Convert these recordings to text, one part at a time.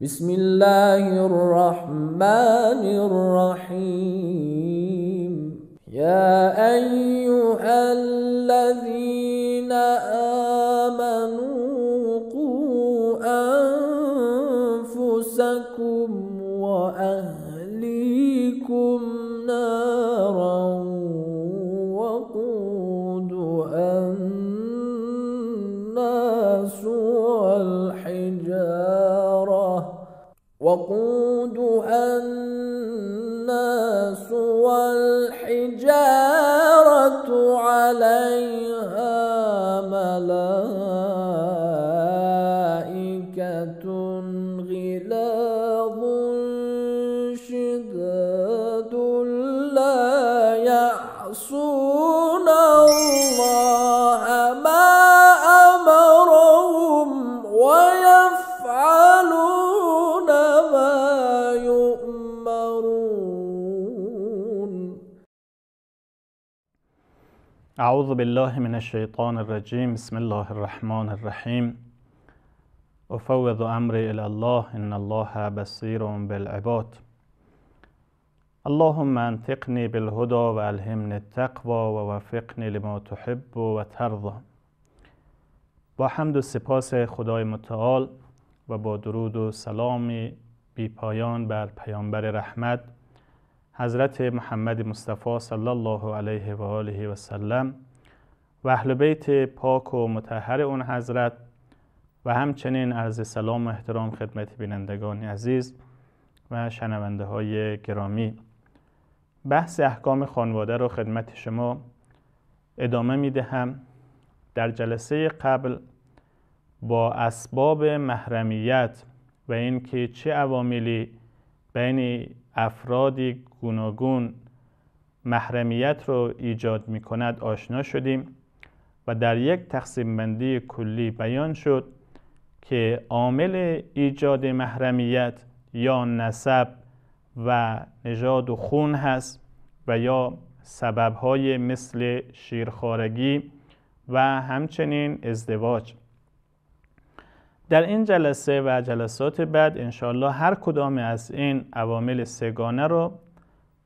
بسم الله الرحمن الرحيم يا أيها الذين وقودها الناس والحجارة عليها ملائكة اعوذ بالله من الشیطان الرجیم بسم الله الرحمن الرحیم افوض امری الی الله ان الله بصیر بالعباد اللهم و بالهدی الهمن التقوی وفقنی لما تحب و ترضی با حمد و سپاس خدای متعال و با درود و سلامی بی پایان بر پیامبر رحمت حضرت محمد مصطفی صلی الله علیه و آله و سلم و اهل بیت پاک و متحر اون حضرت و همچنین عرض سلام و احترام خدمت بینندگان عزیز و شنونده های گرامی بحث احکام خانواده رو خدمت شما ادامه می دهم در جلسه قبل با اسباب محرمیت و اینکه چه عواملی بین افرادی گوناگون محرمیت رو ایجاد می کند آشنا شدیم و در یک تقسیم بندی کلی بیان شد که عامل ایجاد محرمیت یا نسب و نژاد و خون هست و یا سببهای مثل شیرخارگی و همچنین ازدواج در این جلسه و جلسات بعد انشالله هر کدام از این عوامل سگانه رو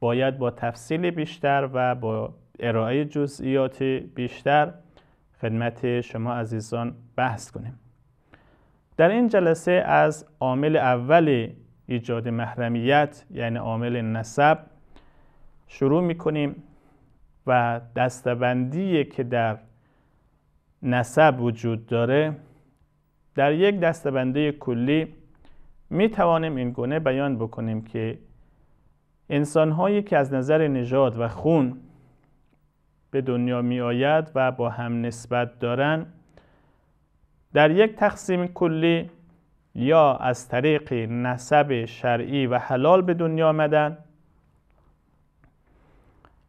باید با تفصیل بیشتر و با ارائه جزئیات بیشتر خدمت شما عزیزان بحث کنیم در این جلسه از عامل اول ایجاد محرمیت یعنی عامل نسب شروع می کنیم و دستبندی که در نسب وجود داره در یک دستبندی کلی می توانیم این گونه بیان بکنیم که انسان هایی که از نظر نژاد و خون به دنیا می آید و با هم نسبت دارن در یک تقسیم کلی یا از طریق نسب شرعی و حلال به دنیا آمدن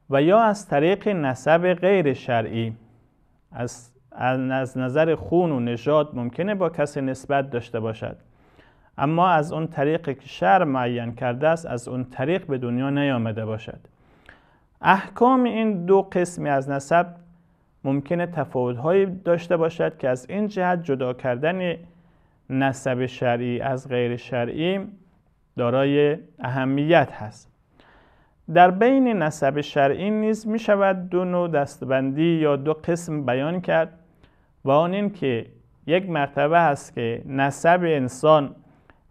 و یا از طریق نسب غیر شرعی از نظر خون و نژاد ممکنه با کسی نسبت داشته باشد اما از اون طریق که شر معین کرده است از اون طریق به دنیا نیامده باشد احکام این دو قسمی از نسب ممکنه تفاوتهایی داشته باشد که از این جهت جدا کردن نسب شرعی از غیر شرعی دارای اهمیت هست در بین نسب شرعی نیز می شود دو نوع دستبندی یا دو قسم بیان کرد و آن این که یک مرتبه است که نسب انسان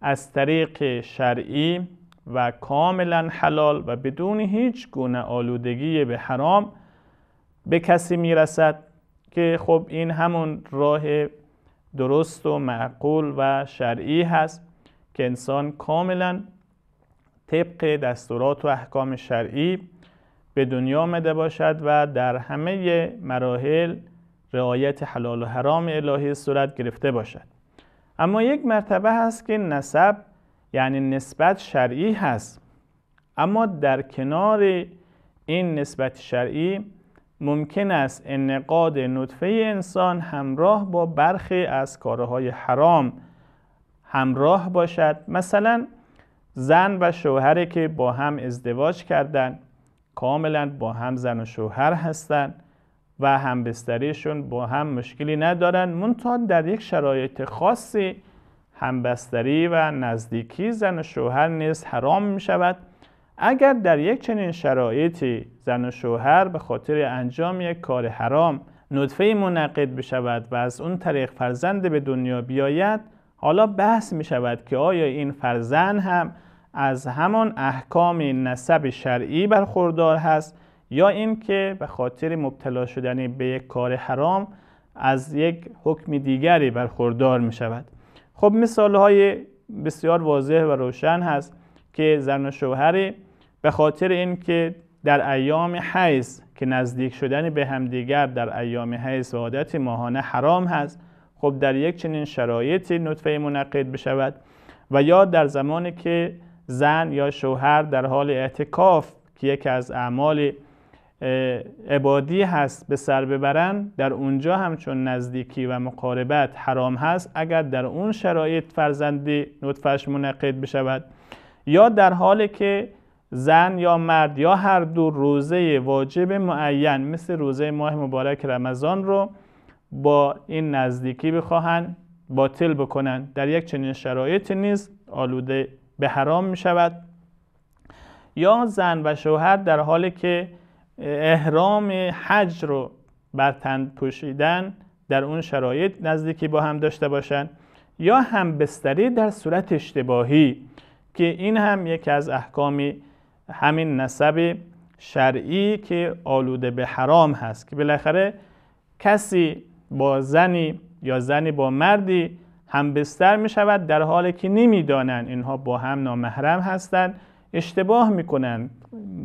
از طریق شرعی و کاملا حلال و بدون هیچ گونه آلودگی به حرام به کسی میرسد که خب این همون راه درست و معقول و شرعی هست که انسان کاملا طبق دستورات و احکام شرعی به دنیا آمده باشد و در همه مراحل رعایت حلال و حرام الهی صورت گرفته باشد اما یک مرتبه هست که نسب یعنی نسبت شرعی هست اما در کنار این نسبت شرعی ممکن است انقاد نطفه انسان همراه با برخی از کارهای حرام همراه باشد مثلا زن و شوهری که با هم ازدواج کردند کاملا با هم زن و شوهر هستند و همبستریشون با هم مشکلی ندارند، منتها در یک شرایط خاصی همبستری و نزدیکی زن و شوهر نیز حرام می شود اگر در یک چنین شرایطی زن و شوهر به خاطر انجام یک کار حرام نطفه منعقد بشود و از اون طریق فرزند به دنیا بیاید حالا بحث می شود که آیا این فرزند هم از همان احکام نسب شرعی برخوردار هست یا اینکه به خاطر مبتلا شدن به یک کار حرام از یک حکم دیگری برخوردار می شود خب مثال های بسیار واضح و روشن هست که زن و شوهر به خاطر اینکه در ایام حیض که نزدیک شدن به همدیگر در ایام حیض و عادت ماهانه حرام هست خب در یک چنین شرایطی نطفه منعقد بشود و یا در زمانی که زن یا شوهر در حال اعتکاف که یکی از اعمال عبادی هست به سر ببرن در اونجا همچون نزدیکی و مقاربت حرام هست اگر در اون شرایط فرزندی نطفش منعقد بشود یا در حالی که زن یا مرد یا هر دو روزه واجب معین مثل روزه ماه مبارک رمضان رو با این نزدیکی بخواهند باطل بکنند در یک چنین شرایطی نیز آلوده به حرام می شود یا زن و شوهر در حالی که احرام حج رو بر تن پوشیدن در اون شرایط نزدیکی با هم داشته باشند یا هم بستری در صورت اشتباهی که این هم یکی از احکامی همین نسب شرعی که آلوده به حرام هست که بالاخره کسی با زنی یا زنی با مردی هم بستر می شود در حالی که نمی نمیدانند اینها با هم نامحرم هستند اشتباه می کنند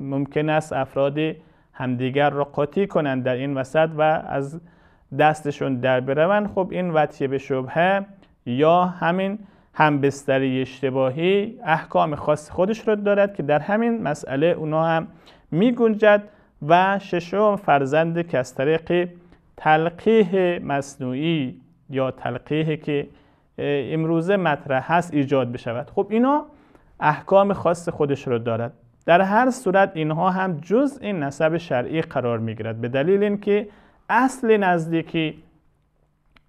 ممکن است افرادی همدیگر را قاطی کنند در این وسط و از دستشون در بروند خب این وطیه به شبهه یا همین همبستری اشتباهی احکام خاص خودش را دارد که در همین مسئله اونا هم می گنجد و ششم فرزند که از طریق تلقیح مصنوعی یا تلقیه که امروزه مطرح هست ایجاد بشود خب اینا احکام خاص خودش را دارد در هر صورت اینها هم جز این نسب شرعی قرار می به دلیل اینکه اصل نزدیکی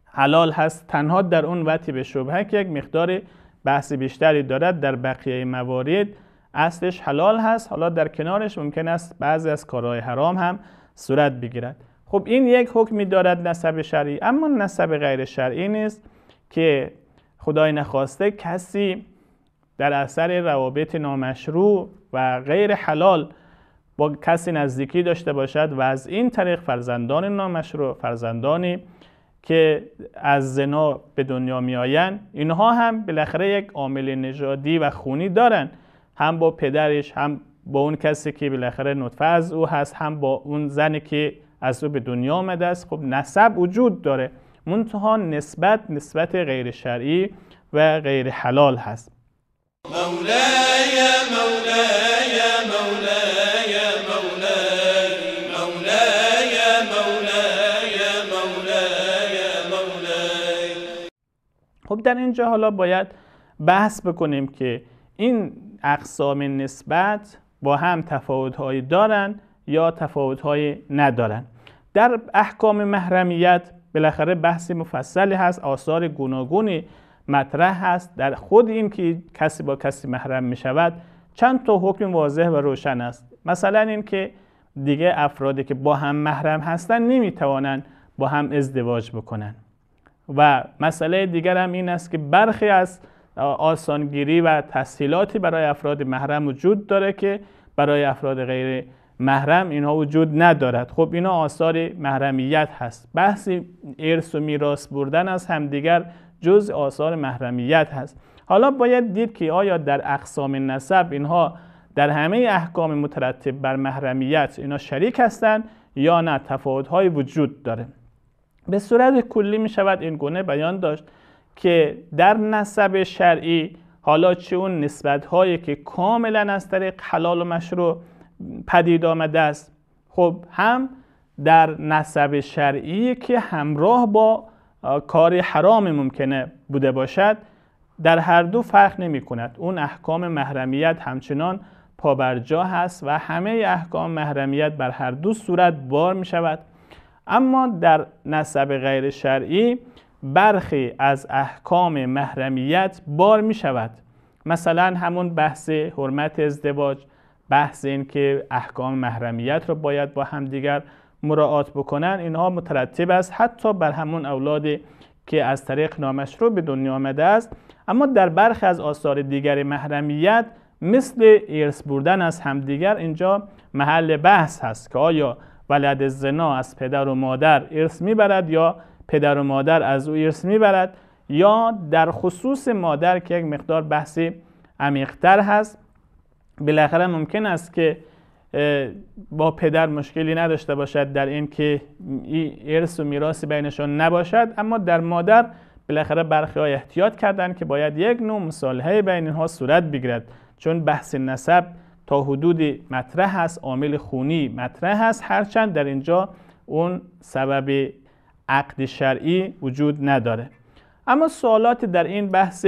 حلال هست تنها در اون وقتی به شبهه که یک مقدار بحث بیشتری دارد در بقیه موارد اصلش حلال هست حالا در کنارش ممکن است بعضی از کارهای حرام هم صورت بگیرد خب این یک حکمی دارد نسب شرعی اما نسب غیر شرعی نیست که خدای نخواسته کسی در اثر روابط نامشروع و غیر حلال با کسی نزدیکی داشته باشد و از این طریق فرزندان نامشروع فرزندانی که از زنا به دنیا آیند اینها هم بالاخره یک عامل نژادی و خونی دارند هم با پدرش هم با اون کسی که بالاخره نطفه از او هست هم با اون زنی که از او به دنیا آمده است خب نسب وجود داره منتها نسبت نسبت غیر شرعی و غیر حلال هست خب در اینجا حالا باید بحث بکنیم که این اقسام نسبت با هم تفاوتهایی دارن یا تفاوتهایی ندارن در احکام محرمیت بالاخره بحث مفصلی هست آثار گوناگونی مطرح هست در خود این که کسی با کسی محرم می شود چند تا حکم واضح و روشن است مثلا این که دیگه افرادی که با هم محرم هستند نمی توانند با هم ازدواج بکنند و مسئله دیگر هم این است که برخی از آسانگیری و تسهیلاتی برای افراد محرم وجود داره که برای افراد غیر محرم اینها وجود ندارد خب اینا آثار محرمیت هست بحث ارث و میراث بردن از همدیگر جز آثار محرمیت هست حالا باید دید که آیا در اقسام نسب اینها در همه احکام مترتب بر محرمیت اینا شریک هستند یا نه های وجود داره به صورت کلی می شود این گونه بیان داشت که در نسب شرعی حالا چه اون نسبت هایی که کاملا از طریق حلال و مشروع پدید آمده است خب هم در نسب شرعی که همراه با کار حرام ممکنه بوده باشد در هر دو فرق نمی کند اون احکام محرمیت همچنان پابرجا هست و همه احکام محرمیت بر هر دو صورت بار می شود اما در نسب غیر شرعی برخی از احکام محرمیت بار می شود مثلا همون بحث حرمت ازدواج بحث این که احکام محرمیت رو باید با همدیگر مراعات بکنن اینها مترتب است حتی بر همون اولادی که از طریق نامشروع به دنیا آمده است اما در برخی از آثار دیگر محرمیت مثل ارث بردن از همدیگر اینجا محل بحث هست که آیا ولد زنا از پدر و مادر ارث میبرد یا پدر و مادر از او ارث میبرد یا در خصوص مادر که یک مقدار بحثی عمیقتر هست بالاخره ممکن است که با پدر مشکلی نداشته باشد در اینکه ارث و میراثی بینشان نباشد اما در مادر بالاخره برخی های احتیاط کردند که باید یک نوع مصالحه بین اینها صورت بگیرد چون بحث نسب تا حدودی مطرح است عامل خونی مطرح است هرچند در اینجا اون سبب عقد شرعی وجود نداره اما سوالات در این بحث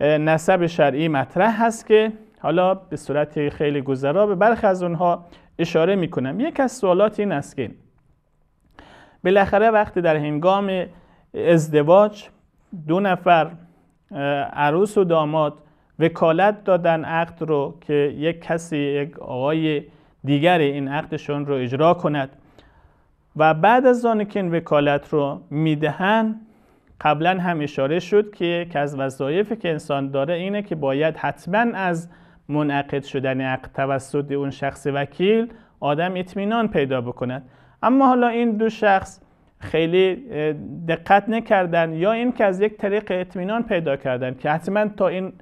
نسب شرعی مطرح هست که حالا به صورت خیلی گذرا به برخی از اونها اشاره میکنم یک از سوالات این است که بالاخره وقتی در هنگام ازدواج دو نفر عروس و داماد وکالت دادن عقد رو که یک کسی یک آقای دیگر این عقدشون رو اجرا کند و بعد از آن که این وکالت رو میدهن قبلا هم اشاره شد که یک از وظایفی که انسان داره اینه که باید حتما از منعقد شدن عقد توسط اون شخص وکیل آدم اطمینان پیدا بکند اما حالا این دو شخص خیلی دقت نکردن یا این که از یک طریق اطمینان پیدا کردن که حتما تا این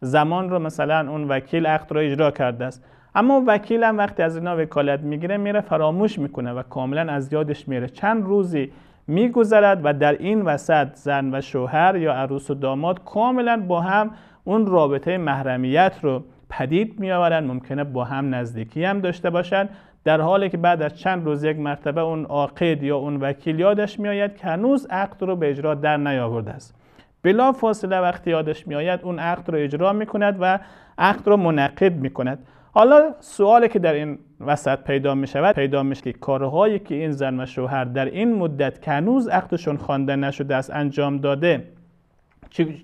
زمان رو مثلا اون وکیل عقد را اجرا کرده است اما وکیل هم وقتی از اینا وکالت میگیره میره فراموش میکنه و کاملا از یادش میره چند روزی میگذرد و در این وسط زن و شوهر یا عروس و داماد کاملا با هم اون رابطه محرمیت رو پدید میآورند ممکنه با هم نزدیکی هم داشته باشند در حالی که بعد از چند روز یک مرتبه اون عاقد یا اون وکیل یادش میآید که هنوز عقد رو به اجرا در نیاورده است بلا فاصله وقتی یادش میآید اون عقد رو اجرا کند و عقد رو منعقد کند حالا سوالی که در این وسط پیدا می شود پیدا شود که کارهایی که این زن و شوهر در این مدت که هنوز عقدشون خوانده نشده است انجام داده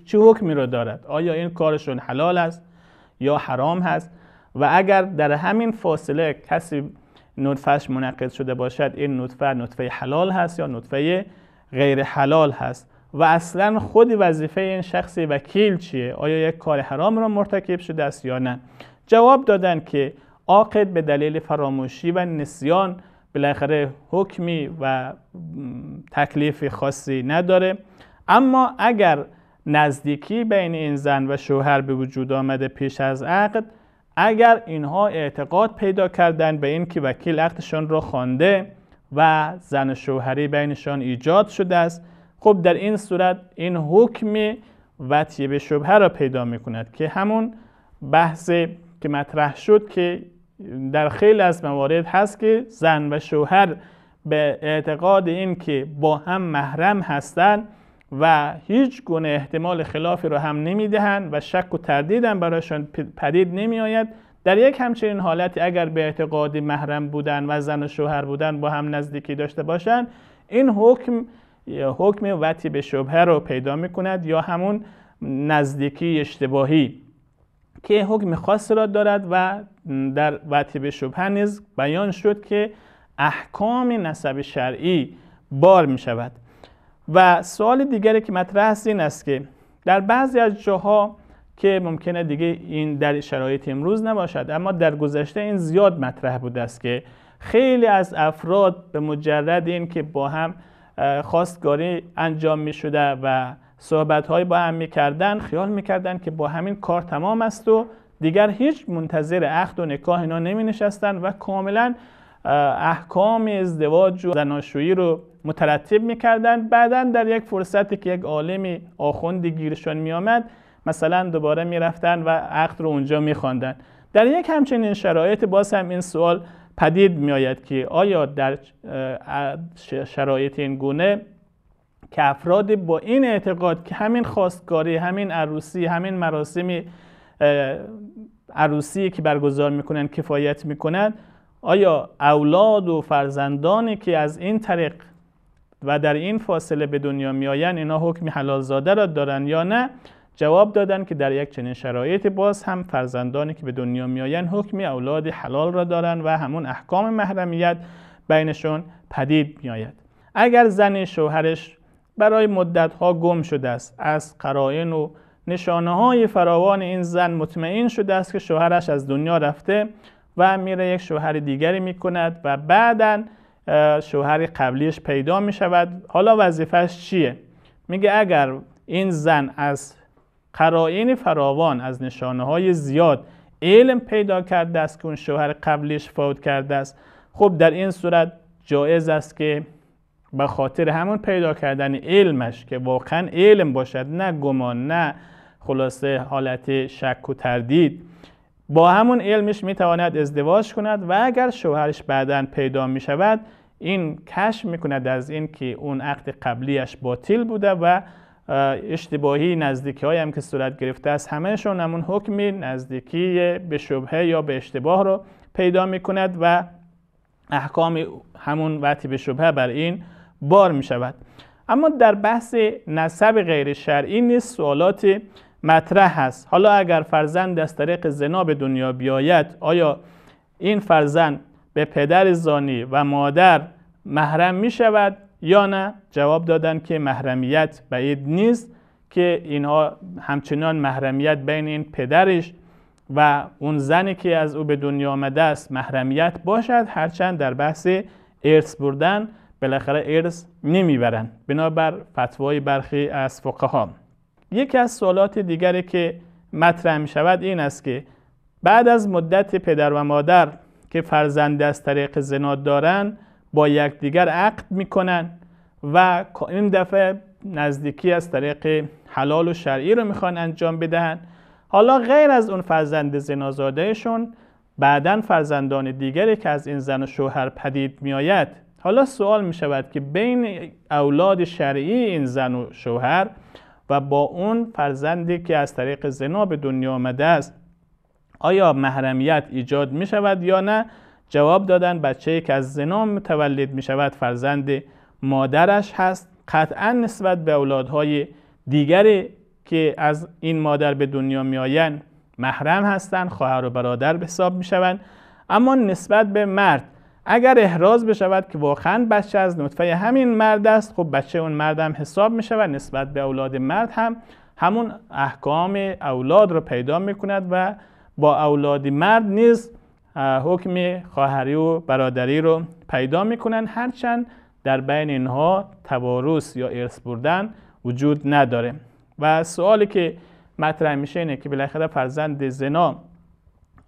چه حکمی رو دارد آیا این کارشون حلال است یا حرام هست و اگر در همین فاصله کسی نطفهش منعقد شده باشد این نطفه نطفه حلال هست یا نطفه غیر حلال هست و اصلا خود وظیفه این شخصی وکیل چیه آیا یک کار حرام را مرتکب شده است یا نه جواب دادن که عاقد به دلیل فراموشی و نسیان بالاخره حکمی و تکلیف خاصی نداره اما اگر نزدیکی بین این زن و شوهر به وجود آمده پیش از عقد اگر اینها اعتقاد پیدا کردن به این که وکیل عقدشان را خوانده و زن شوهری بینشان ایجاد شده است خب در این صورت این حکم وطیه به شبهه را پیدا می کند که همون بحث که مطرح شد که در خیلی از موارد هست که زن و شوهر به اعتقاد این که با هم محرم هستند و هیچ گونه احتمال خلافی رو هم نمیدهند و شک و تردید هم برایشان پدید نمیآید در یک همچنین حالتی اگر به اعتقاد محرم بودن و زن و شوهر بودن با هم نزدیکی داشته باشند این حکم حکم وطی به شبهه رو پیدا می کند یا همون نزدیکی اشتباهی که حکم خاصی را دارد و در وطی به شبهه نیز بیان شد که احکام نسب شرعی بار می شود و سوال دیگری که مطرح است این است که در بعضی از جاها که ممکنه دیگه این در شرایط امروز نباشد اما در گذشته این زیاد مطرح بوده است که خیلی از افراد به مجرد این که با هم خواستگاری انجام می شده و صحبت های با هم می کردن خیال می کردن که با همین کار تمام است و دیگر هیچ منتظر عقد و نکاح اینا نمی نشستن و کاملا احکام ازدواج و زناشویی رو مترتب میکردن بعدا در یک فرصتی که یک عالمی آخوندی گیرشان میآمد مثلا دوباره میرفتن و عقد رو اونجا میخواندن در یک همچنین شرایط باز هم این سوال پدید میآید که آیا در شرایط این گونه که افراد با این اعتقاد که همین خواستگاری همین عروسی همین مراسم عروسی که برگزار میکنند کفایت میکنن آیا اولاد و فرزندانی که از این طریق و در این فاصله به دنیا میآیند اینا حکم حلال زاده را دارند یا نه جواب دادن که در یک چنین شرایط باز هم فرزندانی که به دنیا میآیند حکم اولاد حلال را دارن و همون احکام محرمیت بینشون پدید میآید اگر زن شوهرش برای ها گم شده است از قرائن و نشانه های فراوان این زن مطمئن شده است که شوهرش از دنیا رفته و میره یک شوهر دیگری میکند و بعدا شوهر قبلیش پیدا می شود حالا وظیفش چیه میگه اگر این زن از قرائن فراوان از نشانه های زیاد علم پیدا کرده است که اون شوهر قبلیش فوت کرده است خب در این صورت جایز است که به خاطر همون پیدا کردن علمش که واقعا علم باشد نه گمان نه خلاصه حالت شک و تردید با همون علمش میتواند ازدواج کند و اگر شوهرش بعدا پیدا می این کشف میکند از این که اون عقد قبلیش باطل بوده و اشتباهی نزدیکی های هم که صورت گرفته است همهشون همون حکمی نزدیکی به شبهه یا به اشتباه رو پیدا میکند و احکام همون وقتی به شبهه بر این بار میشود اما در بحث نسب غیر شرعی نیست سوالات مطرح هست حالا اگر فرزند از طریق زنا به دنیا بیاید آیا این فرزند به پدر زانی و مادر محرم می شود یا نه جواب دادن که محرمیت بعید نیست که اینها همچنان محرمیت بین این پدرش و اون زنی که از او به دنیا آمده است محرمیت باشد هرچند در بحث ارث بردن بالاخره ارث نمیبرند بنابر فتوای برخی از فقها یکی از سوالات دیگری که مطرح می شود این است که بعد از مدت پدر و مادر که فرزند از طریق زنا دارن با یکدیگر عقد میکنن و این دفعه نزدیکی از طریق حلال و شرعی رو میخوان انجام بدهن حالا غیر از اون فرزند زنازادهشون بعدا فرزندان دیگری که از این زن و شوهر پدید میآید حالا سوال می شود که بین اولاد شرعی این زن و شوهر و با اون فرزندی که از طریق زنا به دنیا آمده است آیا محرمیت ایجاد می شود یا نه جواب دادن بچه که از زنا متولد می شود فرزند مادرش هست قطعا نسبت به اولادهای دیگری که از این مادر به دنیا میآیند محرم هستند خواهر و برادر به حساب می شوند اما نسبت به مرد اگر احراز بشود که واقعا بچه از نطفه همین مرد است خب بچه اون مرد هم حساب می شود نسبت به اولاد مرد هم همون احکام اولاد را پیدا می کند و با اولاد مرد نیز حکم خواهری و برادری رو پیدا میکنن هرچند در بین اینها توارث یا ارث بردن وجود نداره و سوالی که مطرح میشه اینه که بالاخره فرزند زنا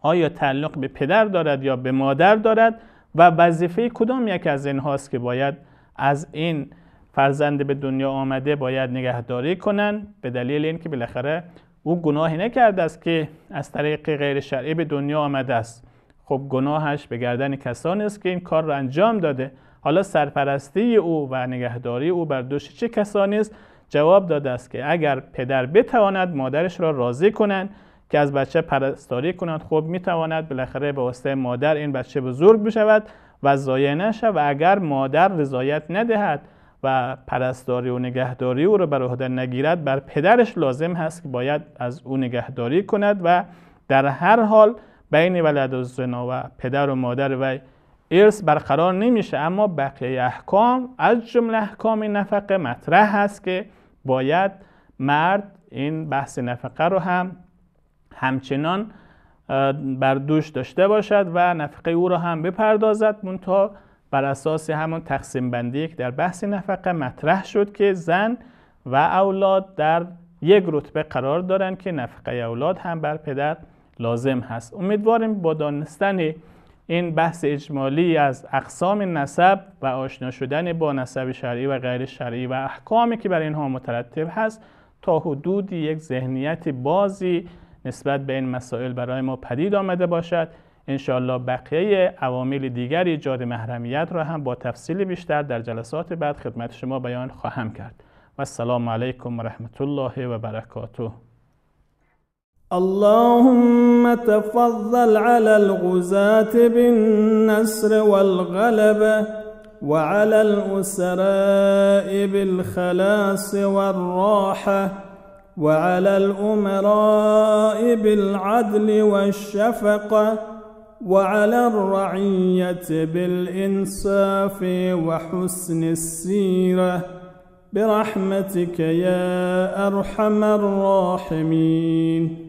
آیا تعلق به پدر دارد یا به مادر دارد و وظیفه کدام یک از اینهاست که باید از این فرزند به دنیا آمده باید نگهداری کنند به دلیل اینکه بالاخره او گناهی نکرده است که از طریق غیر شرعی به دنیا آمده است خب گناهش به گردن کسانی است که این کار را انجام داده حالا سرپرستی او و نگهداری او بر دوش چه کسانی است جواب داده است که اگر پدر بتواند مادرش را راضی کنند که از بچه پرستاری کنند خب میتواند بالاخره به واسطه مادر این بچه بزرگ بشود و ضایع نشود و اگر مادر رضایت ندهد و پرستاری و نگهداری او را بر عهده نگیرد بر پدرش لازم هست که باید از او نگهداری کند و در هر حال بین ولد و زنا و پدر و مادر و ارث برقرار نمیشه اما بقیه احکام از جمله احکام نفقه مطرح هست که باید مرد این بحث نفقه رو هم همچنان بر دوش داشته باشد و نفقه او را هم بپردازد منتها بر اساس همون تقسیم بندی که در بحث نفقه مطرح شد که زن و اولاد در یک رتبه قرار دارند که نفقه اولاد هم بر پدر لازم هست امیدواریم با دانستن این بحث اجمالی از اقسام نسب و آشنا شدن با نسب شرعی و غیر شرعی و احکامی که بر اینها مترتب هست تا حدودی یک ذهنیت بازی نسبت به این مسائل برای ما پدید آمده باشد انشاءالله بقیه عوامل دیگر ایجاد محرمیت را هم با تفصیل بیشتر در جلسات بعد خدمت شما بیان خواهم کرد و السلام علیکم و رحمت الله و برکاته اللهم تفضل على الغزات بالنصر والغلبة وعلى الأسراء بالخلاص والراحة وعلى الأمراء بالعدل والشفقة وعلى الرعية بالإنصاف وحسن السيرة برحمتك يا أرحم الراحمين